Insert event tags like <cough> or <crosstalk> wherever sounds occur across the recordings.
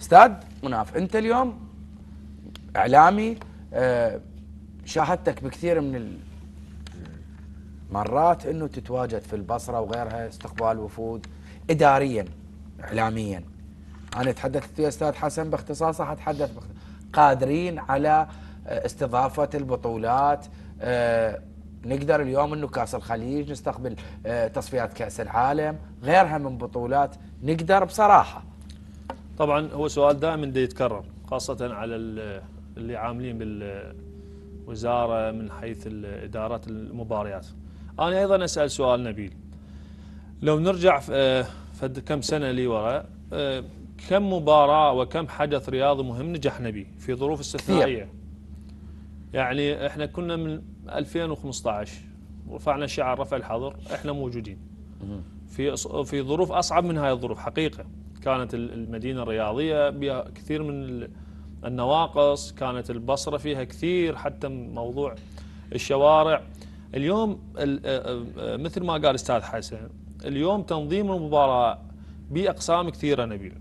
استاذ مناف انت اليوم اعلامي آه، شاهدتك بكثير من المرات انه تتواجد في البصره وغيرها استقبال وفود اداريا اعلاميا انا تحدثت يا استاذ حسن باختصاصه حتحدث قادرين على آه، استضافه البطولات آه، نقدر اليوم انه كاس الخليج نستقبل تصفيات كاس العالم غيرها من بطولات نقدر بصراحه طبعا هو سؤال دائما دا يتكرر خاصة على اللي عاملين بالوزارة من حيث إدارة المباريات أنا أيضا أسأل سؤال نبيل لو نرجع آه، فد كم سنة لي وراء آه، كم مباراة وكم حدث رياضي مهم نجحنا به في ظروف استثنائية يعني احنا كنا من 2015 رفعنا شعار رفع الحظر احنا موجودين في في ظروف اصعب من هاي الظروف حقيقه كانت المدينة الرياضية بها كثير من النواقص كانت البصرة فيها كثير حتى موضوع الشوارع اليوم مثل ما قال استاذ حسن اليوم تنظيم المباراة بأقسام كثيرة نبيل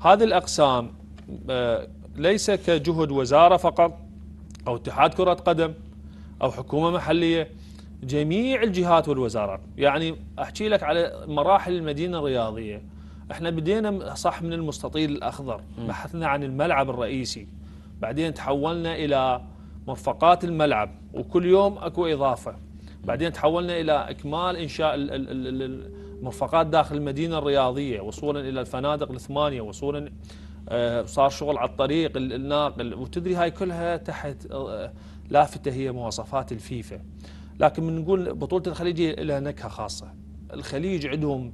هذه الأقسام ليس كجهد وزارة فقط أو اتحاد كرة قدم أو حكومة محلية جميع الجهات والوزارات يعني أحكي لك على مراحل المدينة الرياضية احنا بدينا صح من المستطيل الأخضر بحثنا عن الملعب الرئيسي بعدين تحولنا إلى مرفقات الملعب وكل يوم أكو إضافة بعدين تحولنا إلى إكمال إنشاء المرفقات داخل المدينة الرياضية وصولا إلى الفنادق الثمانية وصولا آه، صار شغل على الطريق الناقل وتدري هاي كلها تحت آه، لافتة هي مواصفات الفيفا لكن بنقول بطولة الخليج لها نكهة خاصة الخليج عندهم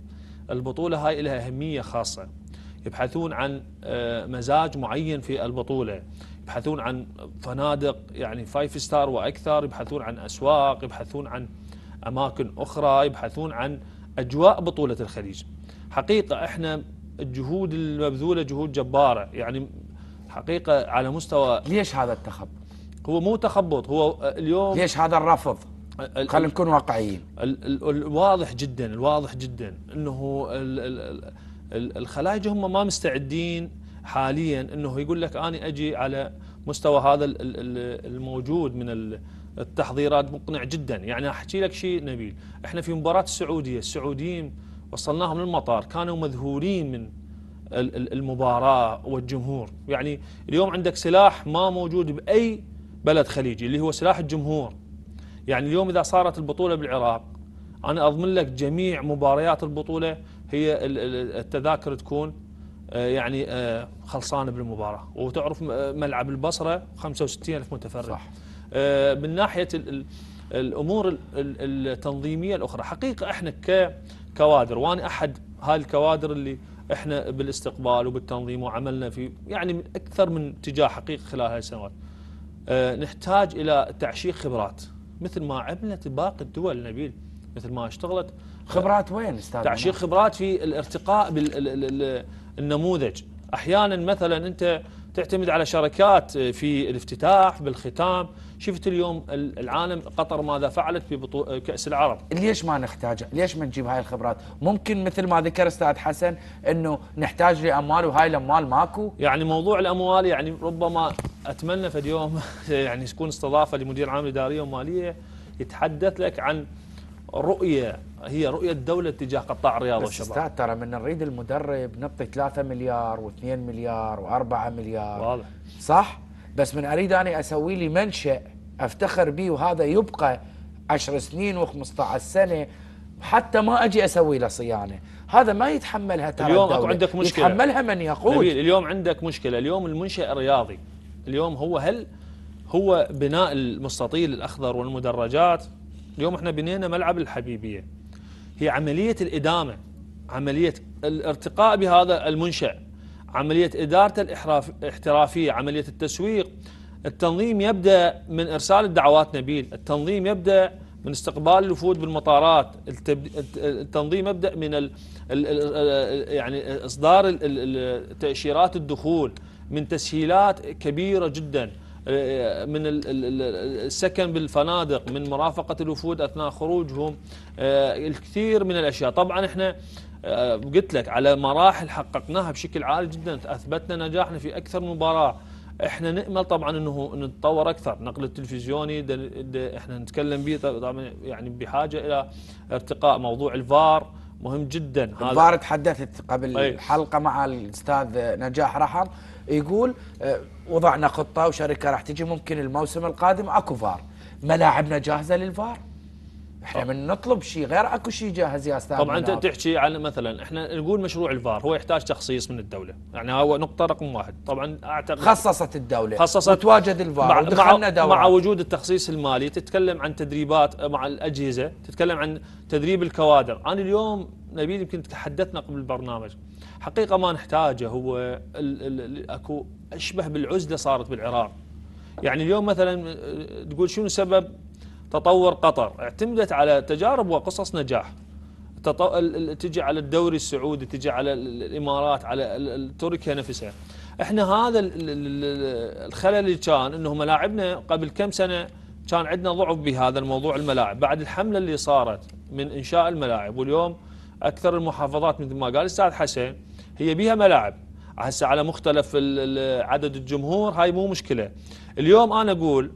البطولة هاي لها أهمية خاصة يبحثون عن آه، مزاج معين في البطولة يبحثون عن فنادق يعني فايف ستار وأكثر يبحثون عن أسواق يبحثون عن أماكن أخرى يبحثون عن أجواء بطولة الخليج حقيقة إحنا الجهود المبذولة جهود جبارة يعني حقيقة على مستوى ليش هذا التخبط؟ هو مو تخبط هو آه، اليوم ليش هذا الرفض؟ خلينا نكون واقعيين الواضح جدا الواضح جدا انه الخلايج هم ما مستعدين حاليا انه يقول لك انا اجي على مستوى هذا الموجود من التحضيرات مقنع جدا يعني احكي لك شيء نبيل احنا في مباراه السعوديه السعوديين وصلناهم للمطار كانوا مذهولين من المباراه والجمهور يعني اليوم عندك سلاح ما موجود باي بلد خليجي اللي هو سلاح الجمهور يعني اليوم إذا صارت البطولة بالعراق أنا أضمن لك جميع مباريات البطولة هي التذاكر تكون آه، يعني آه، خلصانة بالمباراة وتعرف آه، ملعب البصرة 65 ألف متفرج صح. من ناحية الأمور التنظيمية الأخرى حقيقة إحنا ككوادر وأنا أحد هاي الكوادر اللي احنا بالاستقبال وبالتنظيم وعملنا في يعني من اكثر من اتجاه حقيقه خلال هاي السنوات. نحتاج الى تعشيق خبرات مثل ما عملت باقي الدول نبيل مثل ما اشتغلت خبرات وين استاذ تعشيق خبرات في الارتقاء بالنموذج احيانا مثلا انت تعتمد على شركات آه، في الافتتاح بالختام شفت اليوم العالم قطر ماذا فعلت في بطو... آه، كأس العرب ليش ما نحتاجها ليش ما نجيب هاي الخبرات ممكن مثل ما ذكر استاذ حسن انه نحتاج لاموال وهاي الاموال ماكو يعني موضوع الاموال يعني ربما اتمنى في اليوم <laughs> يعني تكون استضافه لمدير عام الاداريه والماليه يتحدث لك عن رؤية هي رؤية الدولة تجاه قطاع الرياضة والشباب استاذ ترى من نريد المدرب نعطي 3 مليار و2 مليار و4 مليار واضح صح بس من اريد اني اسوي لي منشأ افتخر به وهذا يبقى 10 سنين و15 سنة حتى ما اجي اسوي له صيانه، هذا ما يتحملها ترى اليوم الدولة. اكو عندك مشكله يتحملها من يقود اليوم عندك مشكله، اليوم المنشا الرياضي اليوم هو هل هو بناء المستطيل الاخضر والمدرجات اليوم احنا بنينا ملعب الحبيبية هي عملية الإدامة عملية الارتقاء بهذا المنشأ عملية إدارة الاحترافية عملية التسويق التنظيم يبدأ من إرسال الدعوات نبيل التنظيم يبدأ من استقبال الوفود بالمطارات التنظيم يبدأ من الـ الـ الـ يعني إصدار تأشيرات الدخول من تسهيلات كبيرة جداً من السكن بالفنادق من مرافقة الوفود أثناء خروجهم آه، الكثير من الأشياء طبعا احنا آه، قلت لك على مراحل حققناها بشكل عالي جدا اثبتنا نجاحنا في اكثر من مباراه احنا نامل طبعا انه نتطور اكثر نقل التلفزيوني ده ده احنا نتكلم به طبعا يعني بحاجه الى ارتقاء موضوع الفار مهم جدا الفار تحدثت قبل طيب. أيه. حلقه مع الاستاذ نجاح رحم يقول آه، وضعنا خطه وشركه راح تجي ممكن الموسم القادم اكو فار ملاعبنا جاهزه للفار احنا من نطلب شيء غير اكو شيء جاهز يا استاذ طبعا انت تحكي على مثلا احنا نقول مشروع الفار هو يحتاج تخصيص من الدوله يعني هو نقطه رقم واحد طبعا اعتقد خصصت الدوله خصصت وتواجد الفار مع ودخلنا دورات مع وجود التخصيص المالي تتكلم عن تدريبات آه، مع الاجهزه تتكلم عن تدريب الكوادر انا اليوم نبيل يمكن تحدثنا قبل البرنامج حقيقه ما نحتاجه هو الـ الـ اكو اشبه بالعزله صارت بالعراق يعني اليوم مثلا آه، تقول شنو سبب تطور قطر اعتمدت على تجارب وقصص نجاح تجي على الدوري السعودي تجي على الامارات على تركيا نفسها احنا هذا الخلل اللي كان انه ملاعبنا قبل كم سنه كان عندنا ضعف بهذا الموضوع الملاعب بعد الحمله اللي صارت من انشاء الملاعب واليوم اكثر المحافظات مثل ما قال الاستاذ حسين هي بيها ملاعب هسه على مختلف عدد الجمهور هاي مو مشكله اليوم انا اقول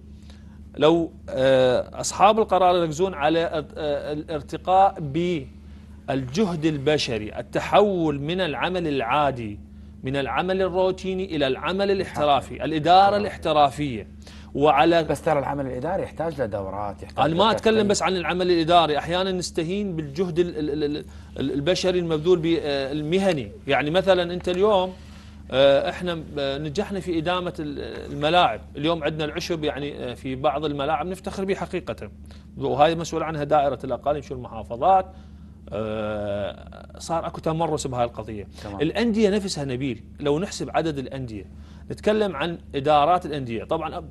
لو آه، اصحاب القرار يركزون على آه، الارتقاء بالجهد البشري التحول من العمل العادي من العمل الروتيني الى العمل الاحترافي الاداره الاحترافيه وعلى بس ترى العمل الاداري يحتاج له دورات يحتاج انا ما اتكلم بس عن العمل الاداري احيانا نستهين بالجهد البشري المبذول بالمهني آه، يعني مثلا انت اليوم آه، احنا آه، نجحنا في ادامه الملاعب، اليوم عندنا العشب يعني في بعض الملاعب نفتخر به حقيقه وهذه مسؤول عنها دائره الاقاليم شو المحافظات آه، صار اكو تمرس بهاي القضيه تمام. الانديه نفسها نبيل لو نحسب عدد الانديه نتكلم عن ادارات الانديه طبعا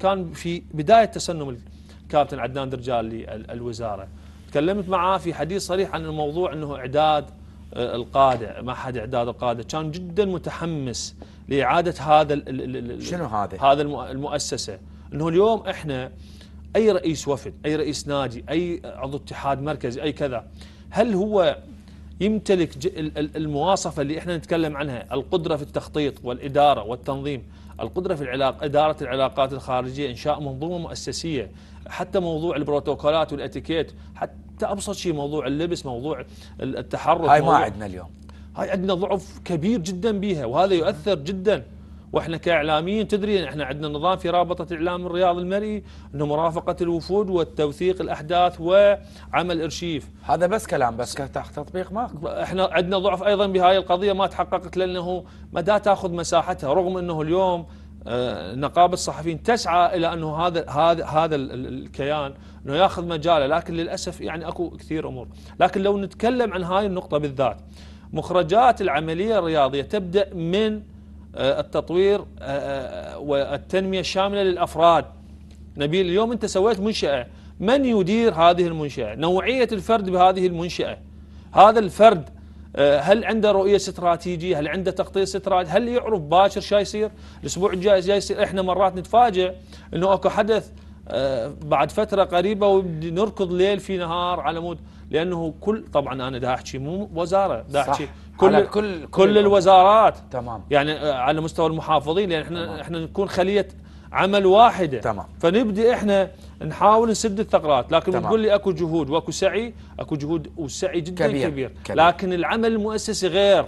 كان في بدايه تسنم الكابتن عدنان درجال للوزاره تكلمت معاه في حديث صريح عن الموضوع انه اعداد آه، القاده معهد اعداد القاده كان جدا متحمس لاعاده هذا الـ شنو هذا هذا المؤسسه انه اليوم احنا اي رئيس وفد اي رئيس نادي اي عضو اتحاد مركزي اي كذا هل هو يمتلك المواصفة اللي احنا نتكلم عنها القدرة في التخطيط والإدارة والتنظيم القدرة في العلاق إدارة العلاقات الخارجية إنشاء منظومة مؤسسية حتى موضوع البروتوكولات والاتيكيت حتى أبسط شيء موضوع اللبس موضوع التحرك هاي ما عندنا اليوم هاي عندنا ضعف كبير جدا بيها وهذا يؤثر جدا واحنا كاعلاميين تدري احنا عندنا نظام في رابطه الاعلام الرياض المرئي انه مرافقه الوفود والتوثيق الاحداث وعمل ارشيف هذا بس كلام بس تطبيق ماكو احنا عندنا ضعف ايضا بهاي القضيه ما تحققت لانه دا تاخذ مساحتها رغم انه اليوم آه، نقابه الصحفيين تسعى الى انه هذا هذا هذا الكيان انه ياخذ مجاله لكن للاسف يعني اكو كثير امور لكن لو نتكلم عن هاي النقطه بالذات مخرجات العمليه الرياضيه تبدا من آه، التطوير آه، آه، والتنمية الشاملة للأفراد نبيل اليوم أنت سويت منشأة من يدير هذه المنشأة نوعية الفرد بهذه المنشأة هذا الفرد هل عنده رؤية استراتيجية هل عنده تخطيط استراتيجي هل يعرف باكر شو يصير الأسبوع الجاي جاي يصير إحنا مرات نتفاجئ أنه أكو حدث بعد فترة قريبة ونركض ليل في نهار على مود لأنه كل طبعا أنا دا أحكي مو وزارة دا أحكي كل كل كل الوزارات تمام يعني آه، على مستوى المحافظين لان يعني احنا تمام. احنا نكون خليه عمل واحده تمام فنبدي احنا نحاول نسد الثغرات لكن تقول لي اكو جهود واكو سعي اكو جهود وسعي جدا كبير. كبير. كبير لكن العمل المؤسسي غير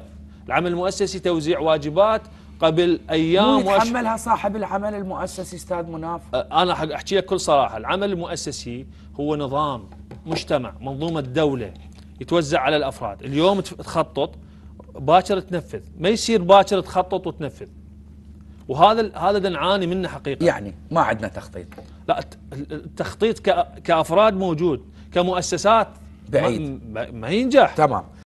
العمل المؤسسي توزيع واجبات قبل ايام مو يتحملها صاحب العمل المؤسسي استاذ مناف آه، انا حق احكي لك كل صراحه العمل المؤسسي هو نظام مجتمع منظومه دوله يتوزع على الافراد اليوم تخطط باكر تنفذ ما يصير باكر تخطط وتنفذ وهذا هذا نعاني منه حقيقه يعني ما عندنا تخطيط لا التخطيط كافراد موجود كمؤسسات بعيد ما, ما ينجح تمام